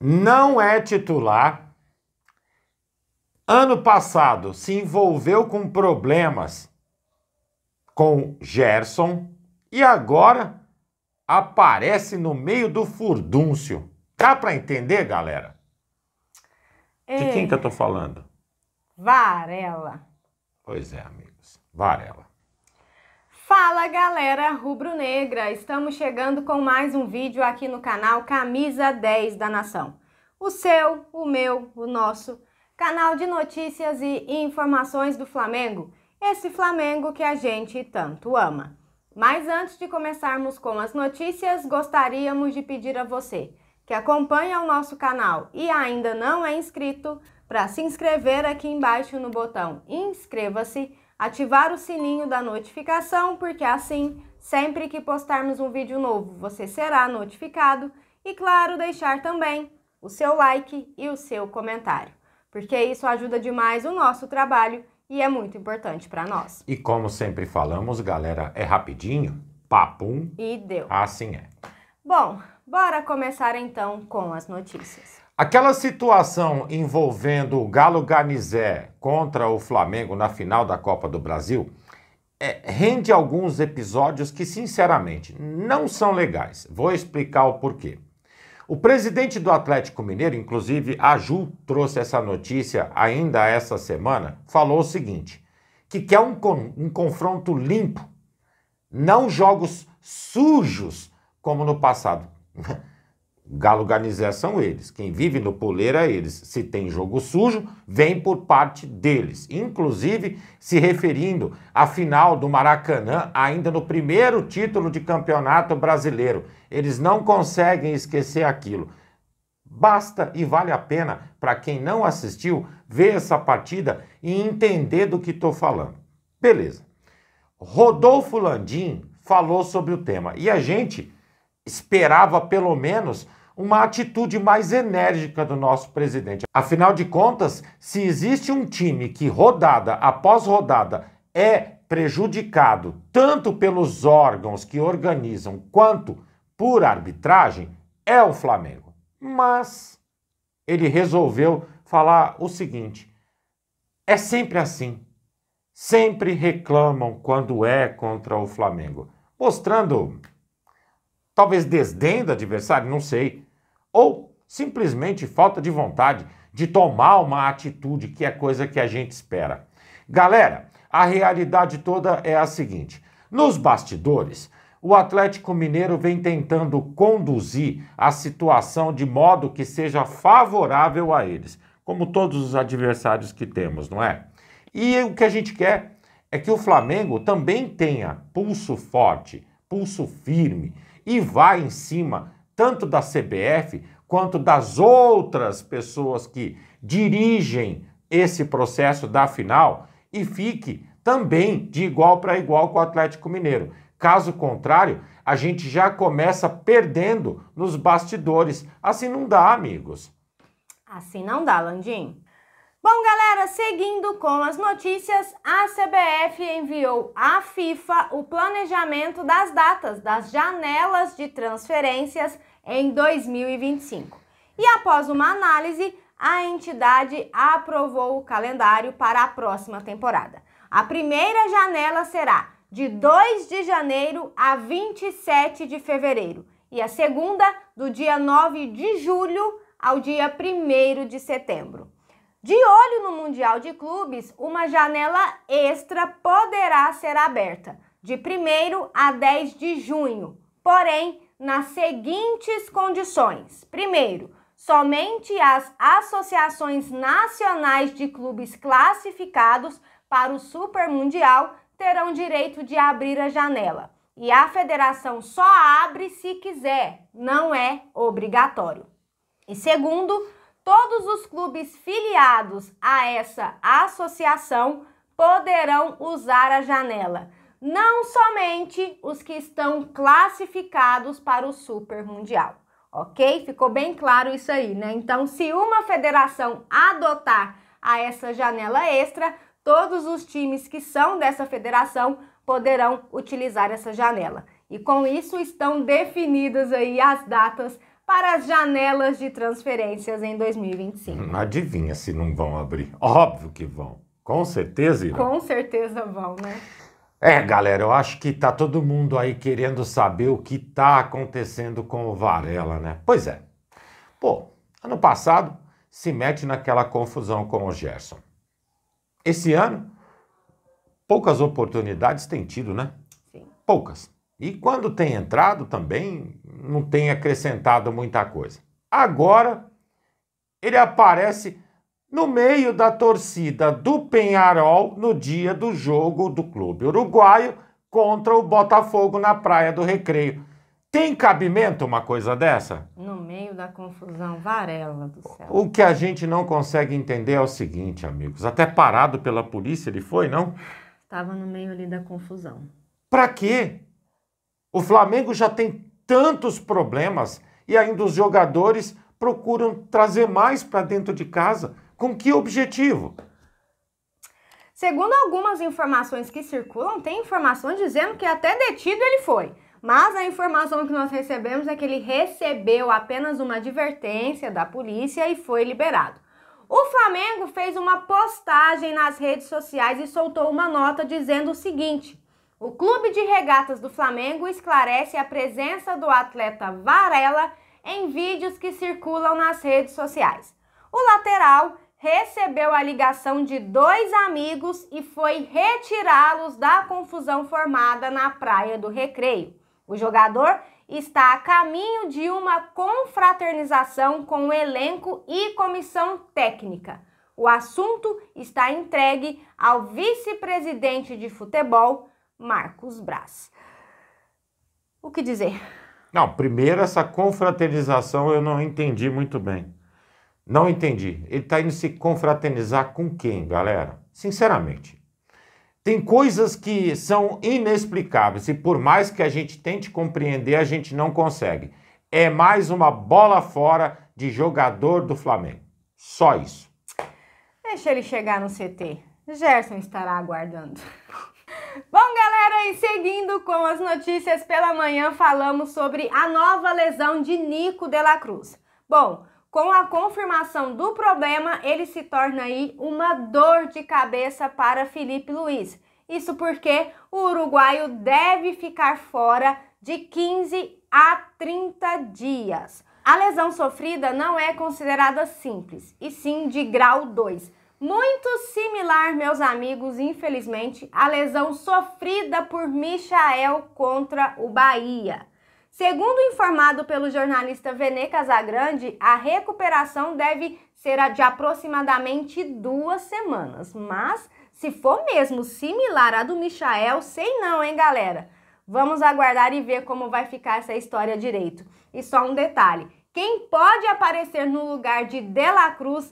não é titular. Ano passado se envolveu com problemas com Gerson e agora aparece no meio do furdúncio. Dá para entender, galera? Ei, De quem é. que eu tô falando? Varela. Pois é, amigos. Varela. Fala galera rubro-negra! Estamos chegando com mais um vídeo aqui no canal Camisa 10 da Nação. O seu, o meu, o nosso canal de notícias e informações do Flamengo. Esse Flamengo que a gente tanto ama. Mas antes de começarmos com as notícias, gostaríamos de pedir a você que acompanha o nosso canal e ainda não é inscrito para se inscrever aqui embaixo no botão inscreva-se ativar o sininho da notificação, porque é assim, sempre que postarmos um vídeo novo, você será notificado e claro, deixar também o seu like e o seu comentário, porque isso ajuda demais o nosso trabalho e é muito importante para nós. E como sempre falamos, galera, é rapidinho, papum e deu. Assim é. Bom, bora começar então com as notícias. Aquela situação envolvendo o Galo Ganizé contra o Flamengo na final da Copa do Brasil é, rende alguns episódios que, sinceramente, não são legais. Vou explicar o porquê. O presidente do Atlético Mineiro, inclusive a Ju trouxe essa notícia ainda essa semana, falou o seguinte: que quer um, um confronto limpo, não jogos sujos como no passado. Galoganizés são eles. Quem vive no poleiro é eles. Se tem jogo sujo, vem por parte deles. Inclusive se referindo à final do Maracanã, ainda no primeiro título de campeonato brasileiro. Eles não conseguem esquecer aquilo. Basta e vale a pena para quem não assistiu ver essa partida e entender do que estou falando. Beleza. Rodolfo Landim falou sobre o tema e a gente esperava pelo menos uma atitude mais enérgica do nosso presidente. Afinal de contas, se existe um time que rodada após rodada é prejudicado tanto pelos órgãos que organizam quanto por arbitragem, é o Flamengo. Mas ele resolveu falar o seguinte: é sempre assim. Sempre reclamam quando é contra o Flamengo, mostrando Talvez desdém do adversário, não sei. Ou simplesmente falta de vontade de tomar uma atitude, que é coisa que a gente espera. Galera, a realidade toda é a seguinte: nos bastidores, o Atlético Mineiro vem tentando conduzir a situação de modo que seja favorável a eles, como todos os adversários que temos, não é? E o que a gente quer é que o Flamengo também tenha pulso forte, pulso firme e vai em cima tanto da CBF quanto das outras pessoas que dirigem esse processo da final e fique também de igual para igual com o Atlético Mineiro. Caso contrário, a gente já começa perdendo nos bastidores. Assim não dá, amigos. Assim não dá, Landim. Bom, galera, seguindo com as notícias, a CBF enviou à FIFA o planejamento das datas das janelas de transferências em 2025. E após uma análise, a entidade aprovou o calendário para a próxima temporada. A primeira janela será de 2 de janeiro a 27 de fevereiro e a segunda do dia 9 de julho ao dia 1 de setembro. De olho no Mundial de Clubes, uma janela extra poderá ser aberta, de 1 a 10 de junho, porém nas seguintes condições: primeiro, somente as associações nacionais de clubes classificados para o Super Mundial terão direito de abrir a janela. E a federação só abre se quiser, não é obrigatório. E segundo, todos os clubes filiados a essa associação poderão usar a janela, não somente os que estão classificados para o Super Mundial. Ok? Ficou bem claro isso aí, né? Então, se uma federação adotar a essa janela extra, todos os times que são dessa federação poderão utilizar essa janela. E com isso estão definidas aí as datas para as janelas de transferências em 2025. Hum, adivinha se não vão abrir? Óbvio que vão. Com certeza irão. Com certeza vão, né? É, galera, eu acho que tá todo mundo aí querendo saber o que tá acontecendo com o Varela, né? Pois é. Pô, ano passado se mete naquela confusão com o Gerson. Esse ano, poucas oportunidades tem tido, né? Sim. Poucas. E quando tem entrado também, não tem acrescentado muita coisa. Agora, ele aparece no meio da torcida do Penharol no dia do jogo do clube uruguaio contra o Botafogo na Praia do Recreio. Tem cabimento uma coisa dessa? No meio da confusão, Varela do céu. O que a gente não consegue entender é o seguinte, amigos. Até parado pela polícia ele foi, não? Estava no meio ali da confusão. Pra quê? O Flamengo já tem tantos problemas e ainda os jogadores procuram trazer mais para dentro de casa. Com que objetivo? Segundo algumas informações que circulam, tem informações dizendo que até detido ele foi. Mas a informação que nós recebemos é que ele recebeu apenas uma advertência da polícia e foi liberado. O Flamengo fez uma postagem nas redes sociais e soltou uma nota dizendo o seguinte: o Clube de Regatas do Flamengo esclarece a presença do atleta Varela em vídeos que circulam nas redes sociais. O lateral recebeu a ligação de dois amigos e foi retirá-los da confusão formada na praia do Recreio. O jogador está a caminho de uma confraternização com o elenco e comissão técnica. O assunto está entregue ao vice-presidente de futebol, Marcos Braz. O que dizer? Não, primeiro essa confraternização eu não entendi muito bem. Não entendi. Ele está indo se confraternizar com quem, galera? Sinceramente. Tem coisas que são inexplicáveis e por mais que a gente tente compreender, a gente não consegue. É mais uma bola fora de jogador do Flamengo. Só isso. Deixa ele chegar no CT. Gerson estará aguardando. Bom, galera, e seguindo com as notícias pela manhã, falamos sobre a nova lesão de Nico de la Cruz. Bom, com a confirmação do problema, ele se torna aí uma dor de cabeça para Felipe Luiz. Isso porque o uruguaio deve ficar fora de 15 a 30 dias. A lesão sofrida não é considerada simples, e sim de grau 2 muito similar, meus amigos, infelizmente, à lesão sofrida por Michael contra o Bahia. Segundo informado pelo jornalista Veneca Casagrande, a recuperação deve ser de aproximadamente duas semanas. Mas, se for mesmo similar à do Michael, sei não, hein, galera? Vamos aguardar e ver como vai ficar essa história direito. E só um detalhe: quem pode aparecer no lugar de Dela Cruz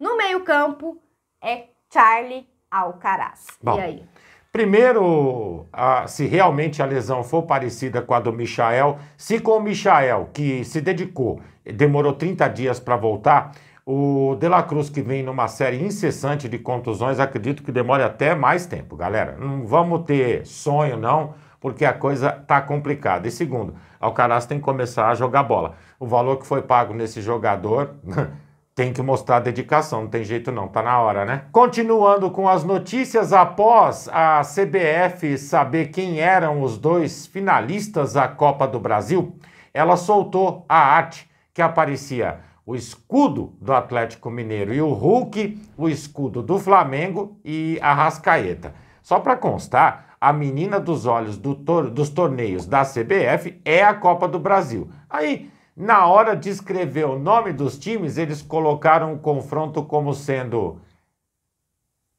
no meio-campo é Charlie Alcaraz. Bom, e aí? Primeiro, se realmente a lesão for parecida com a do Michael, se com o Michael, que se dedicou, demorou 30 dias para voltar, o De La Cruz, que vem numa série incessante de contusões, acredito que demore até mais tempo, galera. Não vamos ter sonho, não, porque a coisa tá complicada. E segundo, Alcaraz tem que começar a jogar bola. O valor que foi pago nesse jogador Tem que mostrar dedicação, não tem jeito não, tá na hora, né? Continuando com as notícias, após a CBF saber quem eram os dois finalistas da Copa do Brasil, ela soltou a arte que aparecia o escudo do Atlético Mineiro e o Hulk, o escudo do Flamengo e a Rascaeta. Só para constar, a menina dos olhos do tor dos torneios da CBF é a Copa do Brasil. Aí na hora de escrever o nome dos times, eles colocaram o confronto como sendo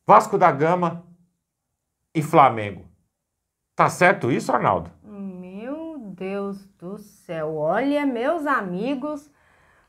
Vasco da Gama e Flamengo. Tá certo isso, Arnaldo? Meu Deus do céu. Olha, meus amigos,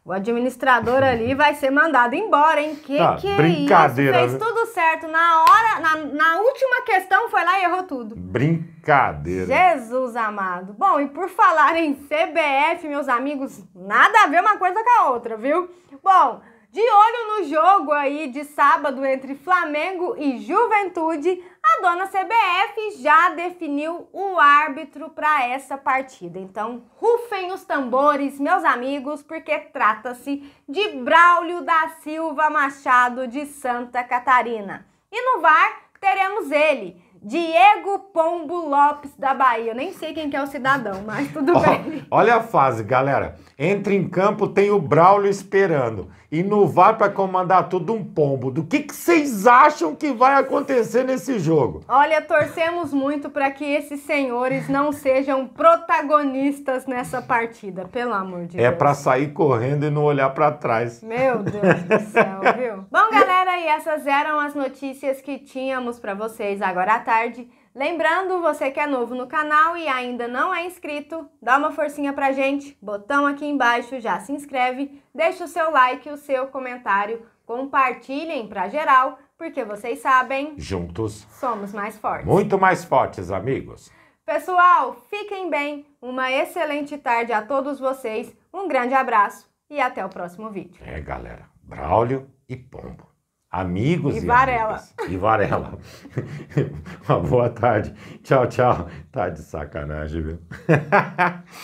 o administrador ali vai ser mandado embora, hein? Que tá, que brincadeira, é isso? Fez tudo certo. Na hora, na, na última questão, foi lá e errou tudo. Brincadeira. Jesus amado. Bom, e por falar em CBF, meus amigos, nada a ver uma coisa com a outra, viu? Bom, de olho no jogo aí de sábado entre Flamengo e Juventude, a dona CBF já definiu o árbitro para essa partida. Então, rufem os tambores, meus amigos, porque trata-se de Braulio da Silva Machado de Santa Catarina. E no VAR teremos ele, Diego Pombo Lopes da Bahia. Eu nem sei quem que é o cidadão, mas tudo oh, bem. Olha a fase, galera. Entra em campo, tem o Braulio esperando. E no vai para comandar tudo um pombo. Do que, que vocês acham que vai acontecer nesse jogo? Olha, torcemos muito para que esses senhores não sejam protagonistas nessa partida, pelo amor de é Deus. É para sair correndo e não olhar para trás. Meu Deus do céu, viu? Bom, galera, e essas eram as notícias que tínhamos para vocês agora à tarde tarde. Lembrando, você que é novo no canal e ainda não é inscrito, dá uma forcinha pra gente, botão aqui embaixo, já se inscreve, deixa o seu like, o seu comentário, compartilhem pra geral, porque vocês sabem... Juntos... Somos mais fortes. Muito mais fortes, amigos. Pessoal, fiquem bem, uma excelente tarde a todos vocês, um grande abraço e até o próximo vídeo. É, galera, Braulio e Pombo amigos e, Varela. E Varela. Uma boa tarde. Tchau, tchau. Tá de sacanagem, viu?